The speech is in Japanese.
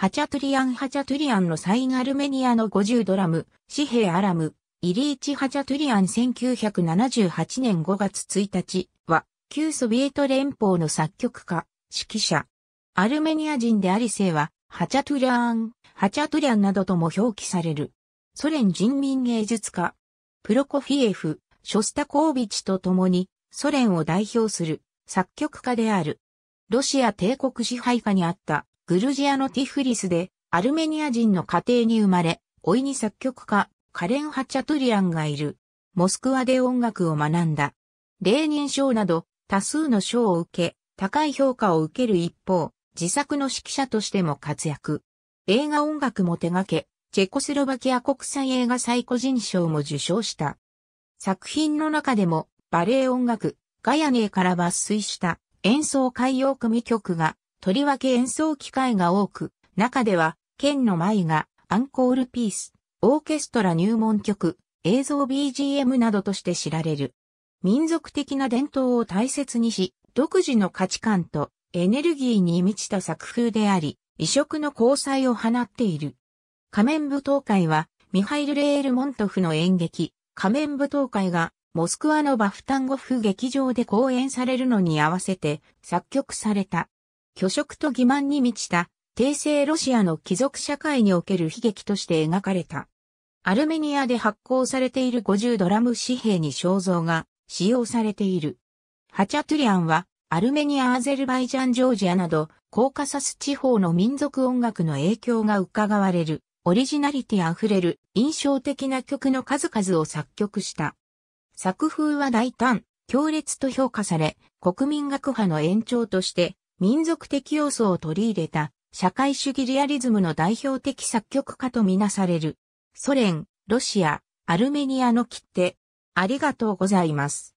ハチャトゥリアン・ハチャトゥリアンのサインアルメニアの50ドラム、紙幣アラム、イリーチ・ハチャトゥリアン1978年5月1日は、旧ソビエト連邦の作曲家、指揮者。アルメニア人であり生は、ハチャトゥリアン、ハチャトゥリアンなどとも表記される。ソ連人民芸術家、プロコフィエフ、ショスタコービチと共に、ソ連を代表する作曲家である。ロシア帝国支配下にあったグルジアのティフリスで、アルメニア人の家庭に生まれ、老いに作曲家、カレン・ハチャトゥリアンがいる。モスクワで音楽を学んだ。レーニン賞など多数の賞を受け、高い評価を受ける一方、自作の指揮者としても活躍。映画音楽も手掛け、チェコスロバキア国際映画最古人賞も受賞した。作品の中でもバレエ音楽、ガヤネーから抜粋した演奏海洋組曲がとりわけ演奏機会が多く、中では、剣の舞が、アンコールピース、オーケストラ入門曲、映像 BGM などとして知られる。民族的な伝統を大切にし、独自の価値観とエネルギーに満ちた作風であり、異色の交際を放っている。仮面舞踏会は、ミハイル・レールモントフの演劇、仮面舞踏会が、モスクワのバフタンゴフ劇場で公演されるのに合わせて作曲された。虚飾と欺瞞に満ちた、帝政ロシアの貴族社会における悲劇として描かれた。アルメニアで発行されている50ドラム紙幣に肖像が使用されている。ハチャトゥリアンは、アルメニア、アゼルバイジャン、ジョージアなど、コーカサス地方の民族音楽の影響が伺われる、オリジナリティあふれる印象的な曲の数々を作曲した。作風は大胆、強烈と評価され、国民学派の延長として、民族的要素を取り入れた社会主義リアリズムの代表的作曲家とみなされる。ソ連、ロシア、アルメニアの切手。ありがとうございます。